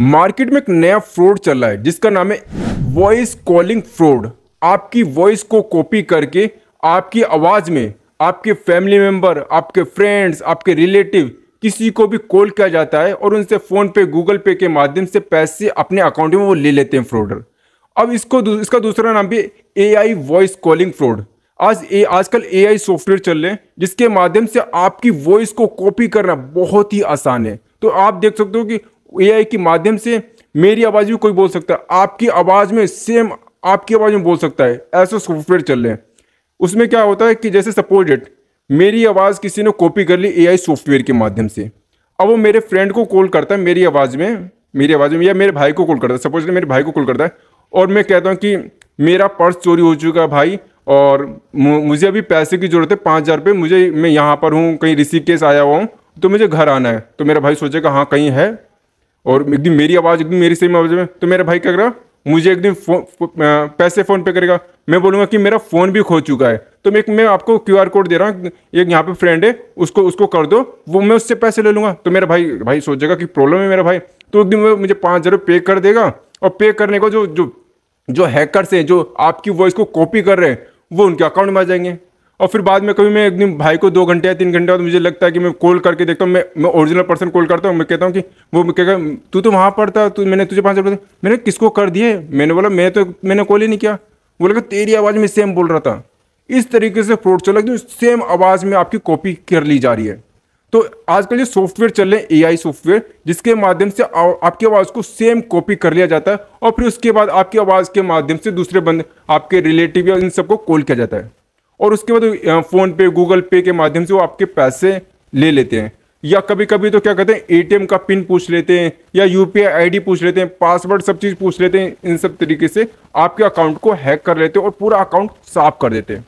market में एक नया फ्रॉड चल रहा है जिसका नाम है वॉइस कॉलिंग फ्रॉड आपकी वॉइस को कॉपी करके आपकी आवाज़ में आपके फैमिली मेंबर आपके फ्रेंड्स आपके रिलेटिव किसी को भी कॉल किया जाता है और उनसे फ़ोन पे गूगल पे के माध्यम से पैसे अपने अकाउंट में वो ले लेते हैं फ्रॉडर अब इसको इसका दूसरा नाम भी आई वॉइस कॉलिंग फ्रॉड आज ए आजकल एआई सॉफ्टवेयर चल रहे हैं जिसके माध्यम से आपकी वॉइस को कॉपी करना बहुत ही आसान है तो आप देख सकते हो कि ए के माध्यम से मेरी आवाज़ भी कोई बोल सकता है आपकी आवाज़ में सेम आपकी आवाज़ में बोल सकता है ऐसे सॉफ्टवेयर चल रहे हैं उसमें क्या होता है कि जैसे सपोज इट मेरी आवाज़ किसी ने कॉपी कर ली एआई सॉफ्टवेयर के माध्यम से अब वो मेरे फ्रेंड को कॉल करता है मेरी आवाज़ में मेरी आवाज़ में या मेरे भाई को कॉल करता है सपोज मेरे भाई को कॉल करता है और मैं कहता हूँ कि मेरा पर्स चोरी हो चुका है भाई और मुझे अभी पैसे की ज़रूरत है पाँच हज़ार रुपये मुझे मैं यहाँ पर हूँ कहीं रिसीव केस आया हुआ हूँ तो मुझे घर आना है तो मेरा भाई सोचेगा हाँ कहीं है और एकदम मेरी आवाज़ एकदम मेरी सेम आवाज़ में तो मेरा भाई क्या करेगा मुझे एक दिन फो, पैसे फ़ोन पे करेगा मैं बोलूँगा कि मेरा फ़ोन भी खो चुका है तो मैं मैं आपको क्यू आर कोड दे रहा हूँ एक यहाँ पे फ्रेंड है उसको उसको कर दो वो मैं उससे पैसे ले लूँगा तो मेरा भाई भाई सोचेगा कि प्रॉब्लम है मेरा भाई तो एक दिन मुझे पाँच हज़ार पे कर देगा और पे करने को जो जो जो हैकर्स हैं जो आपकी वॉइस को कॉपी कर रहे हैं वो उनके अकाउंट में आ जाएंगे और फिर बाद में कभी मैं एक दिन भाई को दो घंटे या तीन घंटे बाद मुझे लगता है कि मैं कॉल करके देखता हूँ मैं मैं ओरिजिनल पर्सन कॉल करता हूँ मैं कहता हूँ कि वो कहेगा तू तो वहाँ पर था तू मैंने तुझे पाँच रुपये मैंने किसको कर दिए मैंने बोला मैं तो मैंने कॉल ही नहीं किया बोलेगा तेरी आवाज़ में सेम बोल रहा था इस तरीके से फ्रॉड चला जो सेम आवाज़ में आपकी कॉपी कर ली जा रही है तो आजकल ये सॉफ्टवेयर चल रहे हैं ए सॉफ्टवेयर जिसके माध्यम से आ, आपकी आवाज़ को सेम कॉपी कर लिया जाता है और फिर उसके बाद आपकी आवाज़ के माध्यम से दूसरे बंद आपके रिलेटिव या इन सबको कॉल किया जाता है और उसके बाद फ़ोन पे गूगल पे के माध्यम से वो आपके पैसे ले लेते हैं या कभी कभी तो क्या कहते हैं एटीएम का पिन पूछ लेते हैं या यूपीआई आईडी पूछ लेते हैं पासवर्ड सब चीज़ पूछ लेते हैं इन सब तरीके से आपके अकाउंट को हैक कर लेते हैं और पूरा अकाउंट साफ कर देते हैं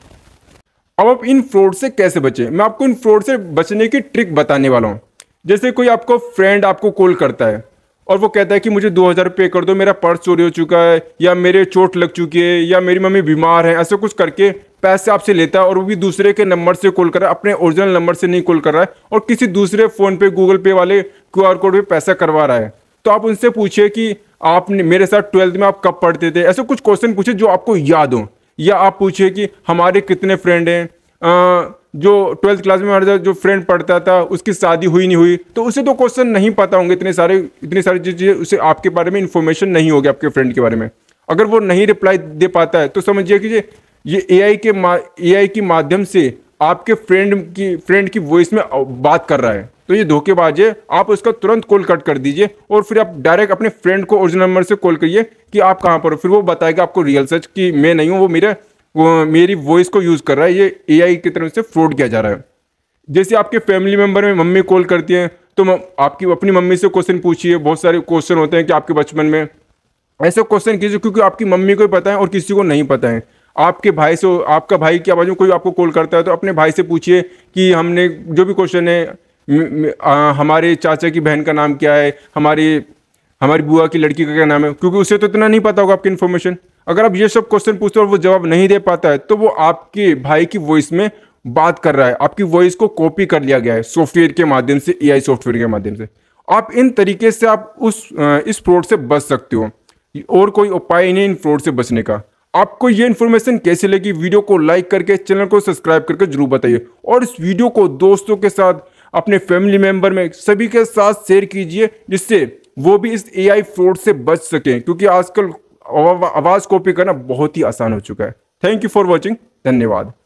अब आप इन फ्रॉड से कैसे बचें मैं आपको इन फ्रॉड से बचने की ट्रिक बताने वाला हूँ जैसे कोई आपको फ्रेंड आपको कॉल करता है और वो कहता है कि मुझे दो हज़ार पे कर दो मेरा पर्स चोरी हो चुका है या मेरे चोट लग चुकी है या मेरी मम्मी बीमार है ऐसा कुछ करके पैसे आपसे लेता है और वो भी दूसरे के नंबर से कॉल कर रहा है अपने ओरिजिनल नंबर से नहीं कॉल कर रहा है और किसी दूसरे फ़ोन पे गूगल पे वाले क्यू आर कोड पर पैसा करवा रहा है तो आप उनसे पूछिए कि आपने मेरे साथ ट्वेल्थ में आप कब पढ़ते थे ऐसे कुछ क्वेश्चन पूछे जो आपको याद हों या आप पूछिए कि हमारे कितने फ्रेंड हैं जो ट्वेल्थ क्लास में हमारे जो फ्रेंड पढ़ता था उसकी शादी हुई नहीं हुई तो उसे तो क्वेश्चन नहीं पता होंगे इतने सारे इतने सारे चीज़ें उसे आपके बारे में इन्फॉर्मेशन नहीं होगी आपके फ्रेंड के बारे में अगर वो नहीं रिप्लाई दे पाता है तो समझिए कि ये ए के ए के माध्यम से आपके फ्रेंड की फ्रेंड की वॉइस में बात कर रहा है तो ये धोखेबाज है आप उसका तुरंत कॉल कट कर दीजिए और फिर आप डायरेक्ट अपने फ्रेंड को ओरिजिनल नंबर से कॉल करिए कि आप कहाँ पर हो फिर वो बताएगा आपको रियल सच कि मैं नहीं हूँ वो मेरे मेरी वॉइस को यूज़ कर रहा है ये आई की तरफ से फ्रॉड किया जा रहा है जैसे आपके फैमिली मेम्बर में मम्मी कॉल करती है तो आपकी अपनी मम्मी से क्वेश्चन पूछिए बहुत सारे क्वेश्चन होते हैं कि आपके बचपन में ऐसे क्वेश्चन कीजिए क्योंकि आपकी मम्मी को भी पता है और किसी को नहीं पता है आपके भाई से आपका भाई की आवाज़ में कोई आपको कॉल करता है तो अपने भाई से पूछिए कि हमने जो भी क्वेश्चन है हमारे चाचा की बहन का नाम क्या है हमारी हमारी बुआ की लड़की का क्या नाम है क्योंकि उसे तो इतना नहीं पता होगा आपकी इन्फॉर्मेशन अगर आप ये सब क्वेश्चन पूछते हो और वो जवाब नहीं दे पाता है तो वो आपके भाई की वॉइस में बात कर रहा है आपकी वॉइस को कॉपी कर लिया गया है सॉफ्टवेयर के माध्यम से ए सॉफ्टवेयर के माध्यम से आप इन तरीके से आप उस इस फ्रॉड से बच सकते हो और कोई उपाय नहीं इन फ्रॉड से बचने का आपको ये इन्फॉर्मेशन कैसे लगी वीडियो को लाइक करके चैनल को सब्सक्राइब करके जरूर बताइए और इस वीडियो को दोस्तों के साथ अपने फैमिली मेंबर में सभी के साथ शेयर कीजिए जिससे वो भी इस एआई फ्रॉड से बच सकें क्योंकि आजकल आवाज़ कॉपी करना बहुत ही आसान हो चुका है थैंक यू फॉर वॉचिंग धन्यवाद